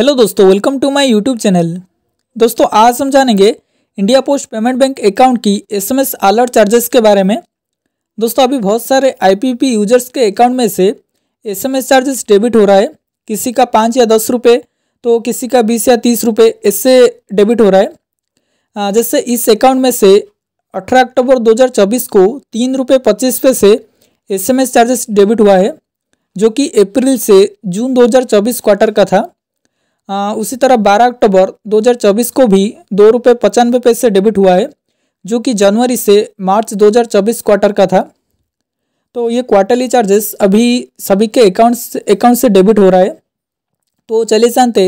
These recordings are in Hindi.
हेलो दोस्तों welcome to my YouTube channel दोस्तों आज हम जानेंगे India Post Payment Bank account की एसएमएस अलर्ट चार्जेस के बारे में दोस्तों अभी बहुत सारे आईपीपी यूजर्स के अकाउंट में से एसएमएस चार्जेस डेबिट हो रहा है किसी का पाँच या दस रुपये तो किसी का बीस या तीस रुपये इससे डेबिट हो रहा है जैसे इस अकाउंट में से अठारह अक्टूबर दो को तीन रुपये पच्चीस पैसे एस चार्जेस डेबिट हुआ है जो कि अप्रैल से जून दो क्वार्टर का था आ, उसी तरह 12 अक्टूबर 2024 को भी दो रुपये पचानवे पैसे डेबिट हुआ है जो कि जनवरी से मार्च 2024 क्वार्टर का था तो ये क्वार्टरली चार्जेस अभी सभी के अकाउंट्स अकाउंट से डेबिट हो रहा है तो चले जानते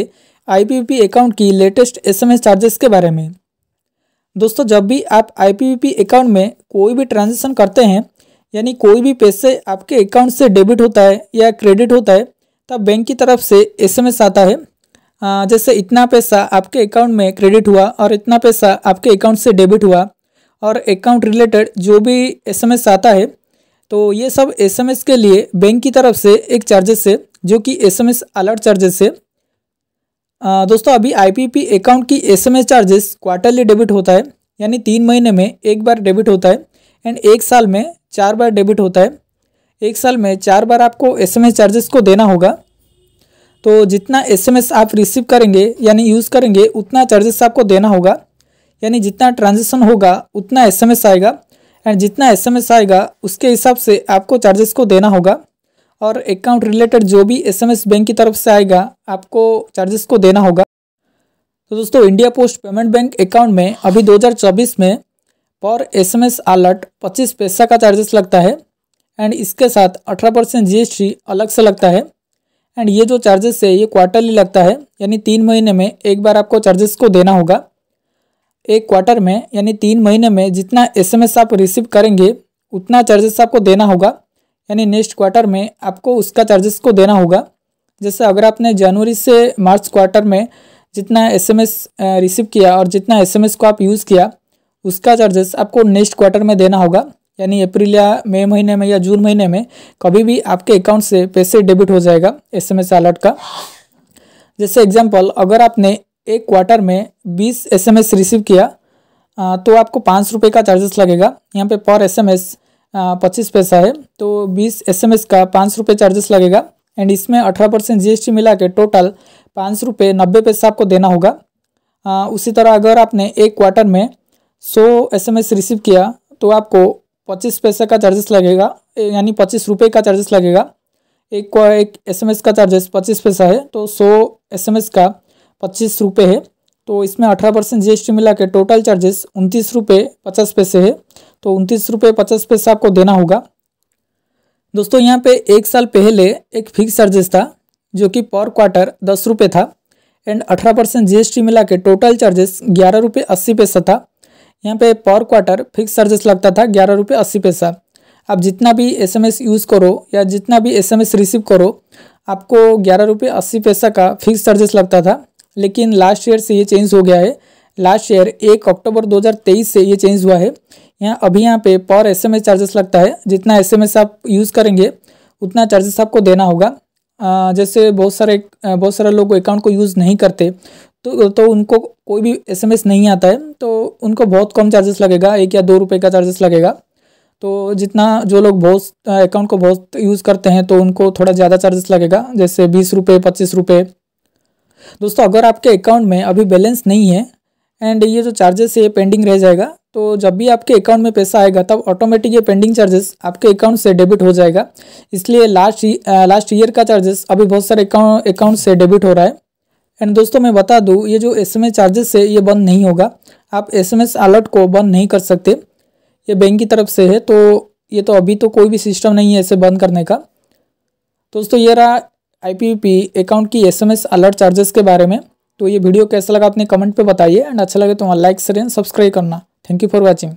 आई अकाउंट की लेटेस्ट एसएमएस चार्जेस के बारे में दोस्तों जब भी आप आई अकाउंट में कोई भी ट्रांजेक्शन करते हैं यानी कोई भी पैसे आपके अकाउंट से डेबिट होता है या क्रेडिट होता है तब बैंक की तरफ से एसएमएस आता है जैसे इतना पैसा आपके अकाउंट में क्रेडिट हुआ और इतना पैसा आपके अकाउंट से डेबिट हुआ और अकाउंट रिलेटेड जो भी एसएमएस आता है तो ये सब एसएमएस के लिए बैंक की तरफ से एक चार्जेस है जो कि एसएमएस अलर्ट चार्जेस है दोस्तों अभी आईपीपी अकाउंट की एसएमएस चार्जेस क्वार्टरली डेबिट होता है यानी तीन महीने में एक बार डेबिट होता है एंड एक साल में चार बार डेबिट होता है एक साल में चार बार आपको एस चार्जेस को देना होगा तो जितना एसएमएस आप रिसीव करेंगे यानी यूज़ करेंगे उतना चार्जेस आपको देना होगा यानी जितना ट्रांजेक्शन होगा उतना एसएमएस आएगा एंड जितना एसएमएस आएगा उसके हिसाब से आपको चार्जेस को देना होगा और अकाउंट रिलेटेड जो भी एसएमएस बैंक की तरफ से आएगा आपको चार्जेस को देना होगा तो दोस्तों India Post Payment Bank account में अभी 2024 में पर एस एस अलर्ट पच्चीस पैसा का चार्जेस लगता है एंड इसके साथ 18 परसेंट जी अलग से लगता है एंड ये जो चार्जेस है ये क्वार्टरली लगता है यानी तीन महीने में एक बार आपको चार्जेस को देना होगा एक क्वार्टर में यानी तीन महीने में जितना एसएमएस आप रिसीव करेंगे उतना चार्जेस आपको देना होगा यानी नेक्स्ट क्वार्टर में आपको उसका चार्जेस को देना होगा जैसे अगर आपने जनवरी से मार्च क्वार्टर में जितना एसएमएस रिसीव किया और जितना एसएमएस को आप यूज़ किया उसका चार्जेस आपको नेक्स्ट क्वार्टर में देना होगा यानी अप्रैल या मई महीने में या जून महीने में कभी भी आपके अकाउंट से पैसे डेबिट हो जाएगा एसएमएस अलर्ट का जैसे एग्जांपल अगर आपने एक क्वार्टर में 20 एसएमएस रिसीव किया तो आपको पाँच रुपये का चार्जेस लगेगा यहाँ पे पर एसएमएस पच्चीस पैसा है तो बीस एस का पाँच रुपये चार्जेस लगेगा एंड इसमें अठारह परसेंट जी मिला के टोटल पाँच रुपये नब्बे पैसा आपको देना होगा उसी तरह अगर आपने एक क्वार्टर में सौ एस रिसीव किया तो आपको पच्चीस पैसे का चार्जेस लगेगा यानी पच्चीस रुपये का चार्जेस लगेगा एक को एक एसएमएस का चार्जेस पच्चीस पैसा है तो सौ एसएमएस का पच्चीस रुपये है तो इसमें अठारह परसेंट जी मिला के टोटल चार्जेस उनतीस रुपये पचास पैसे है तो उनतीस रुपये पचास पैसे आपको देना होगा दोस्तों यहाँ पे एक साल पहले एक फिक्स चार्जेस था जो कि पर क्वार्टर दस रुपये था एंड अठारह परसेंट जी मिला के टोटल चार्जेस ग्यारह रुपये अस्सी पैसा था यहाँ पे पर क्वार्टर फिक्स चार्जेस लगता था ग्यारह रुपये अस्सी पैसा आप जितना भी एसएमएस यूज़ करो या जितना भी एसएमएस रिसीव करो आपको ग्यारह रुपये अस्सी पैसा का फिक्स चार्जेस लगता था लेकिन लास्ट ईयर से ये चेंज हो गया है लास्ट ईयर एक अक्टूबर 2023 से ये चेंज हुआ है यहाँ अभी यहाँ पे पर एसएमएस चार्जेस लगता है जितना एस आप यूज़ करेंगे उतना चार्जेस आपको देना होगा जैसे बहुत सारे बहुत सारे लोग अकाउंट को यूज़ नहीं करते तो तो उनको कोई भी एसएमएस नहीं आता है तो उनको बहुत कम चार्जेस लगेगा एक या दो रुपये का चार्जेस लगेगा तो जितना जो लोग बहुत अकाउंट को बहुत यूज़ करते हैं तो उनको थोड़ा ज़्यादा चार्जेस लगेगा जैसे बीस रुपये पच्चीस रुपये दोस्तों अगर आपके अकाउंट में अभी बैलेंस नहीं है एंड ये जो चार्जेस है पेंडिंग रह जाएगा तो जब भी आपके अकाउंट में पैसा आएगा तब ऑटोमेटिक ये पेंडिंग चार्जेस आपके अकाउंट से डेबिट हो जाएगा इसलिए लास्ट लास्ट ईयर का चार्जेस अभी बहुत सारे अकाउंट अकाउंट से डेबिट हो रहा है एंड दोस्तों मैं बता दूँ ये जो एस एम चार्जेस से ये बंद नहीं होगा आप एस एम अलर्ट को बंद नहीं कर सकते ये बैंक की तरफ से है तो ये तो अभी तो कोई भी सिस्टम नहीं है इसे बंद करने का दोस्तों ये रहा आईपीपी अकाउंट की एसएमएस अलर्ट चार्जेस के बारे में तो ये वीडियो कैसा लगा आपने कमेंट पे बताइए एंड अच्छा लगे तो वहाँ लाइक एंड सब्सक्राइब करना थैंक यू फॉर वॉचिंग